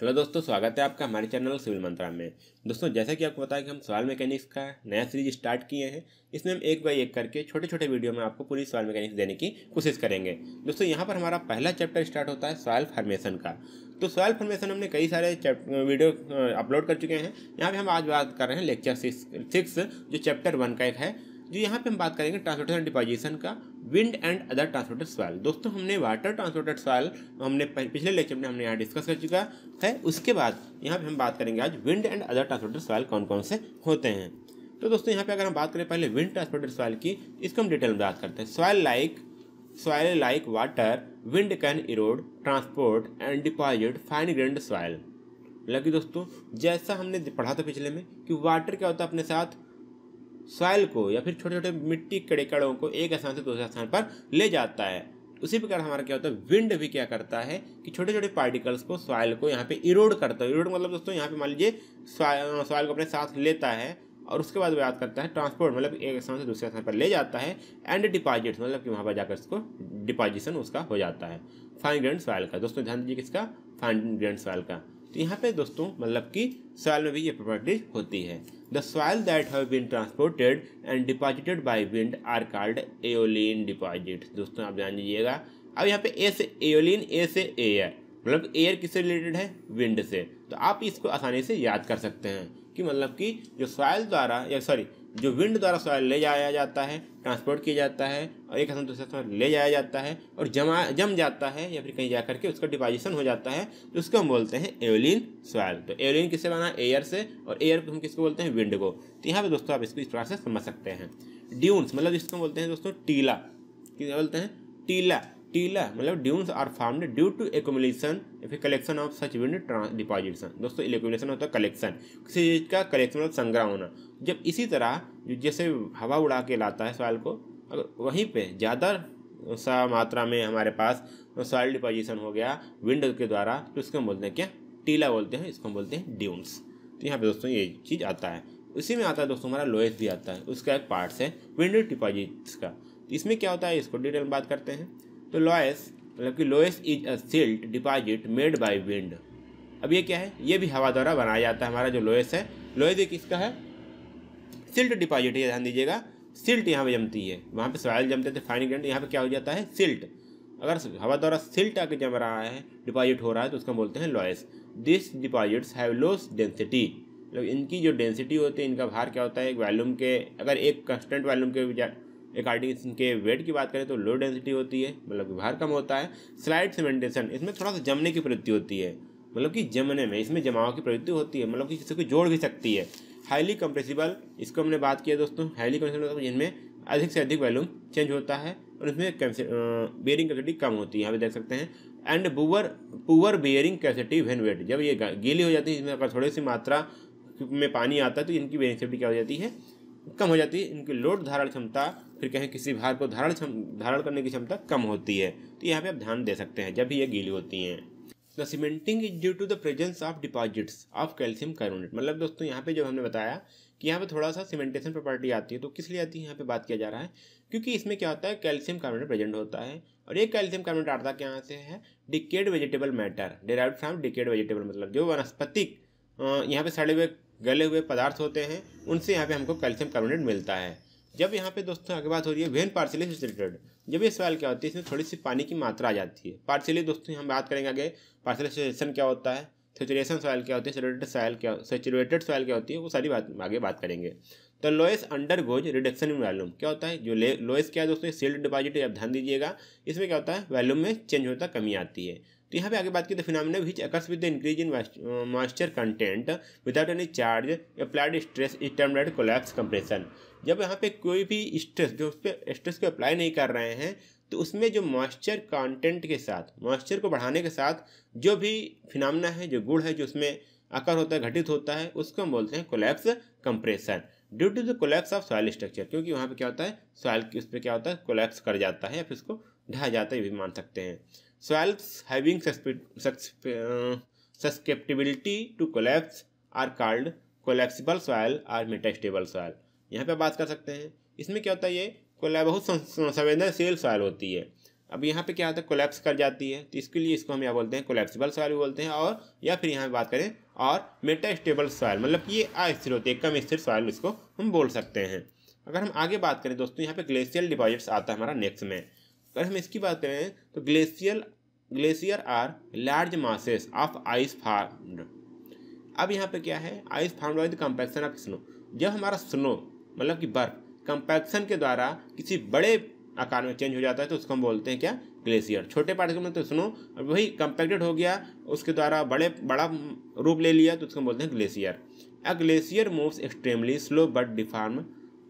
hello दोस्तों स्वागत है आपका हमारे चैनल सिविल मंत्रा में दोस्तों जैसा कि आपको है कि हम सवाल मैकेनिक्स का नया सीरीज स्टार्ट किए हैं इसमें हम एक बाई एक करके छोटे छोटे वीडियो में आपको पूरी सवाल मैकेनिक्स देने की कोशिश करेंगे दोस्तों यहाँ पर हमारा पहला चैप्टर स्टार्ट होता है सॉयल फार्मेशन का तो सॉयल फार्मेशन हमने कई सारे वीडियो अपलोड कर चुके हैं यहाँ पर हम आज बात कर रहे हैं लेक्चर सिक्स जो चैप्टर वन का एक है जो यहाँ पर हम बात करेंगे ट्रांसपोर्टेशन डिपोजिशन का wind and other transported soil दोस्तों हमने वाटर ट्रांसपोर्टेड सॉयल हमने पिछले लेक्चर में हमने यहाँ डिस्कस कर चुका है उसके बाद यहाँ पे हम बात करेंगे आज wind and other transported soil कौन कौन से होते हैं तो दोस्तों यहाँ पे अगर हम बात करें पहले विंड ट्रांसपोर्टेड सॉयल की इसको हम डिटेल में बात करते हैं soil like soil like water wind can erode transport and deposit fine grained soil मतलब दोस्तों जैसा हमने पढ़ा था पिछले में कि वाटर क्या होता है अपने साथ सॉयल को या फिर छोटे छोटे मिट्टी कड़ेकड़ों को एक स्थान से दूसरे स्थान पर ले जाता है उसी प्रकार हमारा क्या होता है विंड भी क्या करता है कि छोटे छोटे पार्टिकल्स को सॉयल को यहाँ पे इरोड करता है इरोड मतलब दोस्तों यहाँ पे मान लीजिए सॉयल को अपने साथ लेता है और उसके बाद याद करता है ट्रांसपोर्ट मतलब एक स्थान से दूसरे स्थान पर ले जाता है एंड डिपॉजिट मतलब कि वहाँ पर जाकर उसको डिपॉजिशन उसका हो जाता है फाइन ग्रेंड सॉयल का दोस्तों ध्यान दीजिए किसका फाइन ग्रेंड सॉयल का तो यहाँ पे दोस्तों मतलब कि सॉयल में भी ये प्रॉपर्टी होती है the soil that have been transported and deposited by wind are called aeolian deposit दोस्तों आप जान लीजिएगा अब यहाँ पे ए से एओलिन ए से एयर मतलब एयर किससे रिलेटेड है विंड से तो आप इसको आसानी से याद कर सकते हैं कि मतलब कि जो सॉयल द्वारा या सॉरी जो विंड द्वारा सॉयल ले जाया जाता है ट्रांसपोर्ट किया जाता है और एक स्थान दूसरे स्थान ले जाया जाता है और जमा जम जाता है या फिर कहीं जा करके उसका डिपोजिशन हो जाता है तो उसको हम बोलते हैं एवलिन सॉयल तो एवलिन किससे बना एयर से और एयर को हम किसको बोलते हैं विंड को तो यहाँ पर दोस्तों आप इसको इस प्रकार से समझ सकते हैं ड्यून्स मतलब जिसको बोलते हैं दोस्तों टीला क्या बोलते हैं टीला टीला मतलब dunes are form due to accumulation फिर collection of such wind deposition दोस्तों एकोमुलेशन होता है कलेक्शन किसी चीज़ का कलेक्शन मतलब संग्रह होना जब इसी तरह जैसे हवा उड़ा के लाता है सॉइल को अगर वहीं पे ज़्यादा सा मात्रा में हमारे पास सॉइल डिपॉजिशन हो गया विंड के द्वारा तो इसको हम बोलते हैं क्या टीला बोलते हैं इसको हम बोलते हैं ड्यून्स तो यहाँ पे दोस्तों ये चीज़ आता है उसी में आता है दोस्तों हमारा लोएस भी आता है उसका एक पार्ट्स है विंड डिपॉजिट्स का इसमें क्या होता है इसको डिटेल में बात करते हैं तो लॉयस मतलब कि loess is a silt deposit made by wind अब ये क्या है ये भी हवा द्वारा बनाया जाता है हमारा जो लोएस है लोएस ये किसका है सिल्ट डिपॉजिट ये ध्यान दीजिएगा सिल्ट यहाँ पे जमती है वहाँ पे सॉयल जमते थे फाइन ग्रेंट यहाँ पे क्या हो जाता है सिल्ट अगर हवा द्वारा सिल्ट आके जम रहा है डिपॉजिट हो रहा है तो उसका बोलते हैं loess this deposits have low density मतलब इनकी जो डेंसिटी होती है इनका भार क्या होता है एक वॉल्यूम के अगर एक कंस्टेंट वॉल्यूम के अकॉर्डिंग इनके वेट की बात करें तो लो डेंसिटी होती है मतलब कि भार कम होता है स्लाइड सीमेंटेशन इसमें थोड़ा सा जमने की प्रवृत्ति होती है मतलब कि जमने में इसमें जमाव की प्रवृत्ति होती है मतलब कि कोई जोड़ भी सकती है हाईली कंप्रेसिबल इसको हमने बात किया दोस्तों हाईली कंप्रेसिबल जिनमें अधिक से अधिक वैल्यूम चेंज होता है और इसमें बेयरिंग कैपेसिटी कम होती है यहाँ पे देख सकते हैं and poor poor bearing capacity when wet जब ये गीली हो जाती है इसमें अगर थोड़ी सी मात्रा में पानी आता है तो इनकी बेयरिंग कैपेसिटी क्या हो जाती है कम हो जाती है इनकी लोड धारण क्षमता फिर कहें किसी भार को धारण धारण करने की क्षमता कम होती है तो यहाँ पे आप ध्यान दे सकते हैं जब भी ये गीली होती हैं the cementing is due to the presence of deposits of calcium carbonate मतलब दोस्तों यहाँ पे जो हमने बताया कि यहाँ पे थोड़ा सा सीमेंटेशन प्रॉपर्टी आती है तो किस लिए आती है यहाँ पे बात किया जा रहा है क्योंकि इसमें क्या होता है कैल्शियम कार्बोनेट प्रेजेंट होता है और ये कैल्शियम कार्बोनेट आता क्या से है decayed vegetable matter derive from decayed vegetable मतलब जो वनस्पतिक यहाँ पे सड़े हुए गले हुए पदार्थ होते हैं उनसे यहाँ पे हमको कैल्शियम कार्बोनेट मिलता है जब यहाँ पे दोस्तों आगे बात हो रही है वेन पार्सली इज रिलेटेड जब ये सवाल क्या होती है इसमें थोड़ी सी पानी की मात्रा आ जाती है पार्सली दोस्तों हम बात करेंगे आगे पार्सलेशन क्या होता है सेचुरेशन सॉयल क्या होती है सेचुरेटेड सॉयल क्या सेचुरेटेड सॉयल क्या होती है वो सारी बात आगे बात करेंगे तो loess undergoes reduction in volume क्या होता है जो लोएस क्या है दोस्तों सील्ड डिपॉजिट आप ध्यान दीजिएगा इसमें क्या होता है वैल्यूम में चेंज होता कमी आती है तो यहाँ पे आगे बात की तो phenomena which occurs with the increase in moisture content without any charge applied stress is termed collapse compression जब यहाँ पे कोई भी स्ट्रेस जो उस पर स्ट्रेस को अप्लाई नहीं कर रहे हैं तो उसमें जो मॉइस्चर कंटेंट के साथ मॉइस्चर को बढ़ाने के साथ जो भी फिनामना है जो गुड़ है जो उसमें आकार होता है घटित होता है उसको हम बोलते हैं collapse compression due to the collapse of soil structure क्योंकि वहाँ पे क्या होता है सॉयल उस पर क्या होता है कोलैप्स कर जाता है या फिर उसको ढह जाता है भी मान सकते हैं soils having susceptibility to collapse are called collapsible soil or metastable soil यहाँ पे बात कर सकते हैं इसमें क्या होता है ये कोलैब बहुत संवेदनशील सॉइल होती है अब यहाँ पे क्या होता है कोलैप्स कर जाती है तो इसके लिए इसको हम यहाँ बोलते हैं कोलेप्सिबल सॉइल भी बोलते हैं और या फिर यहाँ पर बात करें और मेटा स्टेबल सॉयल मतलब ये अस्थिर होती है कम स्थिर सॉइल इसको हम बोल सकते हैं अगर हम आगे बात करें दोस्तों यहाँ पे ग्लेशियल डिपॉजिट्स आता है हमारा नेक्स्ट में अगर हम इसकी बात करें तो glacial glacier are large masses of ice form अब यहाँ पे क्या है ice form compaction of snow जब हमारा स्नो मतलब कि बर्फ कंपैक्शन के द्वारा किसी बड़े आकार में चेंज हो जाता है तो उसको हम बोलते हैं क्या ग्लेशियर छोटे पार्टिकल में तो स्नो वही कंपैक्टेड हो गया उसके द्वारा बड़े बड़ा रूप ले लिया तो उसको हम बोलते हैं glacier a glacier moves extremely slow but deform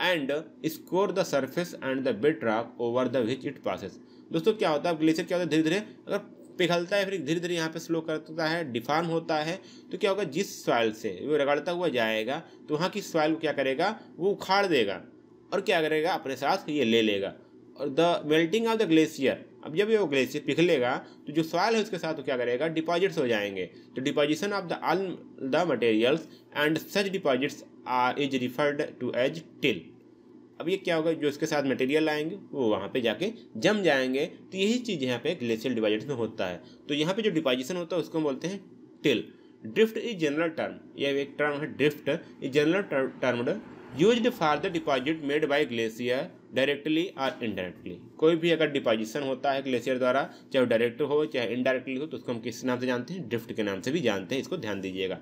and scour the surface and the bedrock over the which it passes दोस्तों क्या होता है ग्लेशियर क्या होता है धीरे धीरे अगर पिघलता है फिर धीरे धीरे यहाँ पे स्लो करता है डिफार्म होता है तो क्या होगा जिस सॉइल से वो रगड़ता हुआ जाएगा तो वहाँ की सॉइल को क्या करेगा वो उखाड़ देगा और क्या करेगा अपने साथ ये ले लेगा और the melting of the glacier अब जब ये वो ग्लेशियर पिघलेगा तो जो सॉयल है उसके साथ वो क्या करेगा डिपॉजिट्स हो जाएंगे तो deposition of the all the materials and such deposits are is referred to as till अब ये क्या होगा जो इसके साथ मटेरियल लाएंगे वो वहाँ पे जाके जम जाएंगे तो यही चीज़ यहाँ पे ग्लेशियल डिपॉजिट में होता है तो यहाँ पे जो डिपॉजिशन होता है उसको हम बोलते हैं till drift is general term यह एक टर्म है drift is general term use for the deposit made by glacier directly और इनडायरेक्टली कोई भी अगर डिपॉजिशन होता है ग्लेशियर द्वारा चाहे वो डायरेक्ट हो चाहे इनडायरेक्टली हो तो उसको हम किस नाम से जानते हैं ड्रिफ्ट के नाम से भी जानते हैं इसको ध्यान दीजिएगा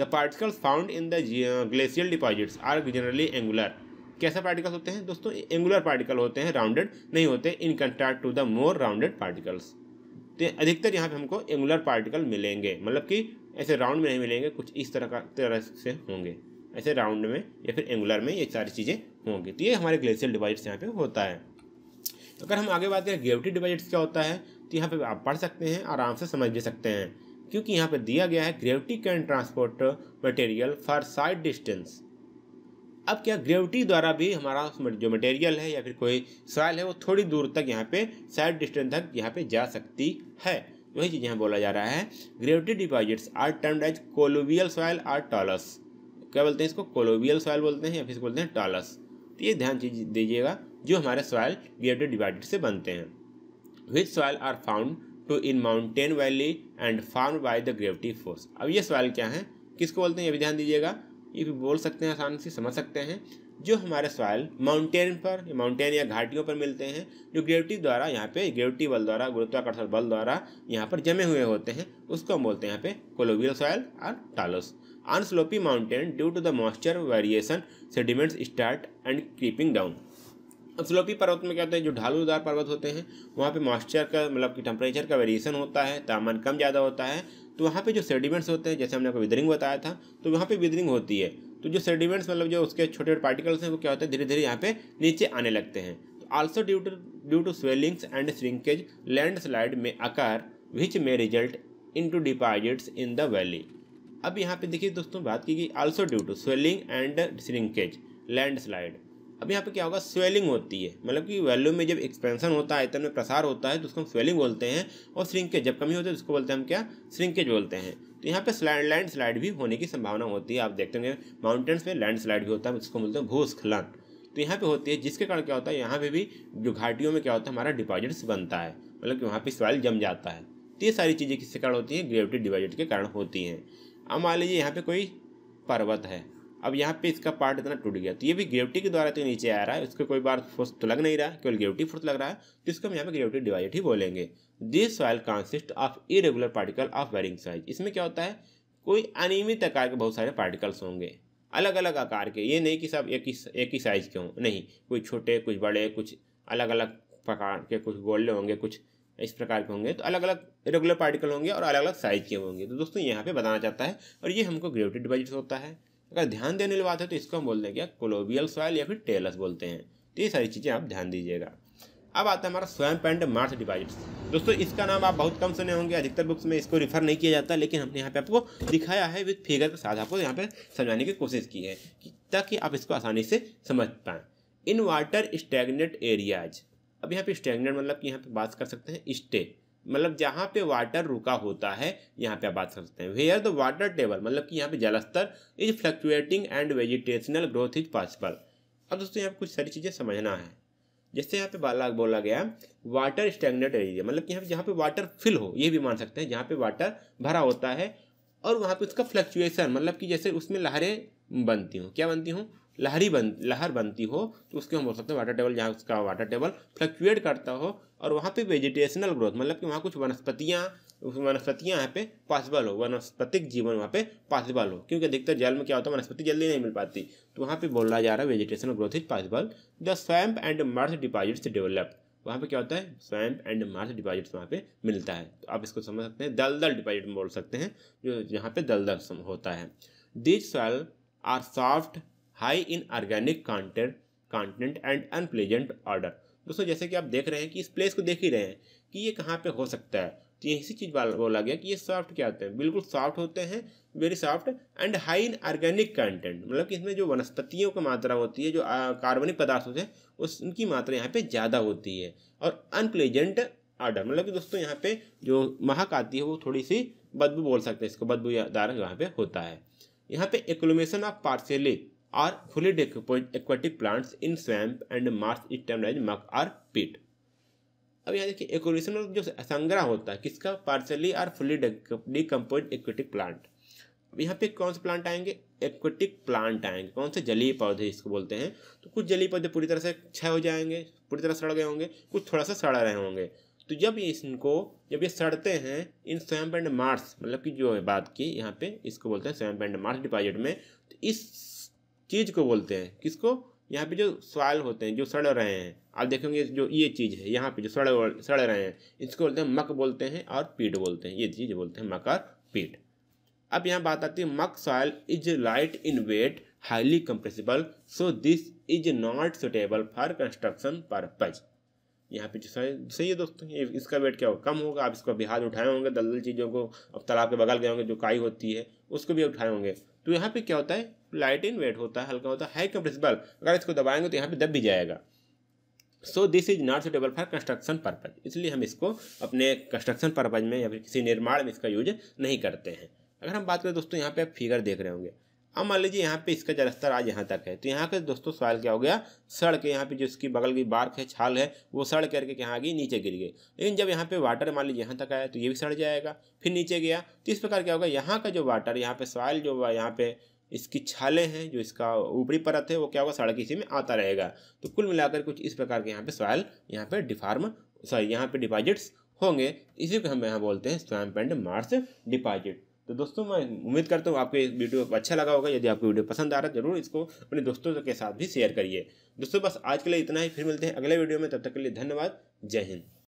the particles found in the glacial deposits are generally angular कैसे पार्टिकल्स होते हैं दोस्तों एंगुलर पार्टिकल होते हैं राउंडेड नहीं होते in contrast to the more rounded particles तो अधिकतर यहाँ पे हमको एंगुलर पार्टिकल मिलेंगे मतलब कि ऐसे राउंड में नहीं मिलेंगे कुछ इस तरह का तरह से होंगे ऐसे राउंड में या फिर एंगुलर में ये सारी चीज़ें होंगी तो ये हमारे ग्लेशियल डिवाइड्स यहाँ पे होता है अगर हम आगे बात करें ग्रेविटी डिवाइड्स क्या होता है तो यहाँ पे आप पढ़ सकते हैं आराम से समझ भी सकते हैं क्योंकि यहाँ पे दिया गया है gravity can transport material for side distance अब क्या ग्रेविटी द्वारा भी हमारा जो मटेरियल है या फिर कोई सॉयल है वो थोड़ी दूर तक यहाँ पे साइड डिस्टेंस तक यहाँ पे जा सकती है वही चीज़ यहाँ बोला जा रहा है gravity deposits are termed as colluvial soil or talus क्या बोलते हैं इसको कोलोवियल सॉयल बोलते हैं या फिर बोलते हैं टॉलस तो ये ध्यान चीज दीजिएगा जो हमारे सॉयल ग्रेविटी डिपॉजिट से बनते हैं which soil are found to in mountain valley and form by the gravity force अब ये सॉयल क्या है किसको बोलते हैं ये भी ध्यान दीजिएगा ये बोल सकते हैं आसान से समझ सकते हैं जो हमारे सॉयल माउंटेन पर माउंटेन या घाटियों पर मिलते हैं जो ग्रेविटी द्वारा यहाँ पे ग्रेविटी बल द्वारा गुरुत्वाकर्षण बल द्वारा यहाँ पर जमे हुए होते हैं उसको हम बोलते हैं यहाँ पे कोलोवियल सॉयल और talus on slopy mountain due to the moisture variation sediments start and creeping down slopy पर्वत में क्या होते हैं जो ढालूदार पर्वत होते हैं वहाँ पे मॉइस्चर का मतलब कि टेम्परेचर का वेरिएशन होता है तापमान कम ज़्यादा होता है तो वहाँ पे जो सेडिमेंट्स होते हैं जैसे हमने आपको विदरिंग बताया था तो वहाँ पे विदरिंग होती है तो जो सेडिमेंट्स मतलब जो उसके छोटे छोटे पार्टिकल्स हैं वो क्या होते हैं धीरे धीरे यहाँ पे नीचे आने लगते हैं तो also due to due to swellings and shrinkage landslide में आकार विच में result in to deposits in the valley अब यहाँ पे देखिए दोस्तों बात की गई also due to swelling and shrinkage landslide अब यहाँ पे क्या होगा स्वेलिंग होती है मतलब कि वैल्यूम में जब एक्सपेंशन होता है आयतन में प्रसार होता है तो उसको हम स्वेलिंग बोलते हैं और श्रिंकेज जब कमी होती है उसको तो बोलते हैं हम क्या श्रिंकेज बोलते हैं तो यहाँ पे स्लाइड लैंड स्लाइड भी होने की संभावना होती है आप देखते हैं माउंटेन्स में लैंड स्लाइड भी होता है जिसको बोलते हैं भूस्खलन तो यहाँ पे होती है जिसके कारण क्या होता है यहाँ पे भी जो घाटियों में क्या होता है हमारा डिपॉजिट्स बनता है मतलब कि वहाँ पे सॉइल जम जाता है तो ये सारी चीज़ें किसके कारण होती हैं ग्रेविटी डिपॉजिट के कारण होती हैं अब मान लीजिए यहाँ पे कोई पर्वत है अब यहाँ पे इसका पार्ट इतना टूट गया तो ये भी ग्रेविटी के द्वारा तो नीचे आ रहा है उसका कोई बार फोर्स तो लग नहीं रहा केवल ग्रेविटी फोर्स लग रहा है तो इसको हम यहाँ पे ग्रेविटी डिवाइड ही बोलेंगे this soil consist of irregular particle of varying size इसमें क्या होता है कोई अनियमित आकार के बहुत सारे पार्टिकल्स होंगे अलग अलग आकार के ये नहीं कि सब एक ही एक ही साइज के हों नहीं कोई छोटे कुछ बड़े कुछ अलग अलग प्रकार के कुछ गोले होंगे कुछ इस प्रकार के होंगे तो अलग अलग रेगुलर पार्टिकल होंगे और अलग अलग साइज के होंगे तो दोस्तों यहाँ पे बताना चाहता है और ये हमको ग्रेविटी डिपॉजिट होता है अगर ध्यान देने वाली बात है तो इसको हम बोलते हैं क्या कोलोबियल सॉयल या फिर टेलस बोलते हैं तो ये सारी चीज़ें आप ध्यान दीजिएगा अब आता है हमारा स्वयं एंड मार्च डिपॉजिट्स दोस्तों इसका नाम आप बहुत कम सुने होंगे अधिकतर बुक्स में इसको रिफर नहीं किया जाता लेकिन हमने यहाँ पे आपको दिखाया है विथ फिगर के साथ आपको यहाँ पे समझाने की कोशिश की है ताकि आप इसको आसानी से समझ पाएँ इन वाटर स्टेगनेट एरियाज अब यहाँ पे स्टेगनेट मतलब कि यहाँ पे बात कर सकते हैं स्टे मतलब जहाँ पे वाटर रुका होता है यहाँ पे आप बात कर सकते हैं वेयर द वाटर टेबल मतलब कि यहाँ पे जलस्तर is fluctuating and vegetational growth is possible अब दोस्तों यहाँ पे कुछ सारी चीज़ें समझना है जैसे यहाँ पे बाला बोला गया वाटर स्टैगनेट एरिया मतलब कि यहाँ पे जहाँ पे वाटर फिल हो ये भी मान सकते हैं जहाँ पे वाटर भरा होता है और वहाँ पे उसका फ्लक्चुएसन मतलब कि जैसे उसमें लहरें बनती हूँ क्या बनती हूँ लहरी बन लहर बनती हो तो उसके हम बोल सकते हैं वाटर टेबल जहाँ उसका वाटर टेबल फ्लक्चुएट करता हो और वहाँ पे वेजिटेशनल ग्रोथ मतलब कि वहाँ कुछ वनस्पतियाँ वनस्पतियाँ यहाँ पे पॉसिबल हो वनस्पतिक जीवन वहाँ पे पॉसिबल हो क्योंकि अधिकतर जल में क्या होता है वनस्पति जल्दी नहीं मिल पाती तो वहाँ पे बोला जा रहा है vegetational growth is possible the swamp and marsh deposits develop वहाँ पे क्या होता है स्वैम्प एंड मार्स डिपॉजिट्स वहाँ पे मिलता है तो आप इसको समझ सकते हैं दलदल डिपॉजिट बोल सकते हैं जो यहाँ पे दलदल होता है this soil are soft high in organic content content and unpleasant odour दोस्तों जैसे कि आप देख रहे हैं कि इस प्लेस को देख ही रहे हैं कि ये कहाँ पे हो सकता है तो इसी चीज़ बोला गया कि ये सॉफ्ट क्या होते हैं बिल्कुल सॉफ्ट होते हैं very soft and high in organic content मतलब कि इसमें जो वनस्पतियों की मात्रा होती है जो कार्बनिक पदार्थ होते हैं उस उनकी मात्रा यहाँ पे ज़्यादा होती है और अनप्लेजेंट ऑर्डर मतलब कि दोस्तों यहाँ पे जो महक आती है वो थोड़ी सी बदबू बोल सकते हैं इसको बदबूदार यहाँ पे होता है यहाँ पे accumulation of partially are fully aquatic plants in swamp and marsh stemmed muck or peat अब यहाँ देखिए एकोरेशन में जो संग्रह होता है किसका partly or fully decompose aquatic plant अब यहाँ पे कौन से प्लांट आएंगे एक्वेटिक प्लांट आएंगे कौन से जलीय पौधे इसको बोलते हैं तो कुछ जलीय पौधे पूरी तरह से क्षय हो जाएंगे पूरी तरह सड़ गए होंगे कुछ थोड़ा सा सड़ा रहे होंगे तो जब ये इनको जब ये सड़ते हैं इन स्वयं एंड मार्स मतलब कि जो बात की यहाँ पे इसको बोलते हैं स्वयं एंड मार्स डिपॉजिट में तो इस चीज़ को बोलते हैं किसको यहाँ पे जो सवाल होते हैं जो सड़ रहे हैं आप देखेंगे जो ये चीज़ है यहाँ पे जो सड़ सड़ रहे हैं इसको बोलते हैं मक बोलते हैं और पीट बोलते हैं ये चीज़ बोलते हैं मक और पीट अब यहाँ बात आती है muck soil is light in weight highly compressible so this is not suitable for construction purpose यहाँ पे जो सही है दोस्तों ये इसका वेट क्या होगा कम होगा आप इसका बिहार उठाए होंगे दलदल चीज़ों को अब तालाब के बगल गए होंगे जो काई होती है उसको भी उठाए होंगे तो यहाँ पे क्या होता है लाइट इन वेट होता है हल्का होता है हाई कंप्रेसिबल अगर इसको दबाएंगे तो यहाँ पे दब भी जाएगा so this is not suitable for construction purpose इसलिए हम इसको अपने कंस्ट्रक्शन पर्पज में या फिर किसी निर्माण में इसका यूज नहीं करते हैं अगर हम बात करें दोस्तों यहाँ पे आप फिगर देख रहे होंगे अब मान लीजिए यहाँ पे इसका जलस्तर आज यहाँ तक है तो यहाँ का दोस्तों सवाल क्या हो गया सड़ के यहाँ पे जो इसकी बगल की बार्क है छाल है वो सड़ करके यहाँ आ गई नीचे गिर गई लेकिन जब यहाँ पे वाटर मान लीजिए यहाँ तक आया तो ये भी सड़ जाएगा फिर नीचे गया तो इस प्रकार क्या होगा यहाँ का जो वाटर यहाँ पे सॉयल जो यहाँ पे इसकी छालें हैं जो इसका ऊपरी परत है वो क्या होगा सड़क इसी में आता रहेगा तो कुल मिलाकर कुछ इस प्रकार के यहाँ पे सॉयल यहाँ पे डिफार्म सॉरी यहाँ पे डिपॉजिट्स होंगे इसी को हम यहाँ बोलते हैं स्वैम्प एंड मार्स डिपॉजिट तो दोस्तों मैं उम्मीद करता हूँ आपको ये वीडियो अच्छा लगा होगा यदि आपको वीडियो पसंद आ रहा है जरूर इसको अपने दोस्तों के साथ भी शेयर करिए दोस्तों बस आज के लिए इतना ही फिर मिलते हैं अगले वीडियो में तब तक के लिए धन्यवाद जय हिंद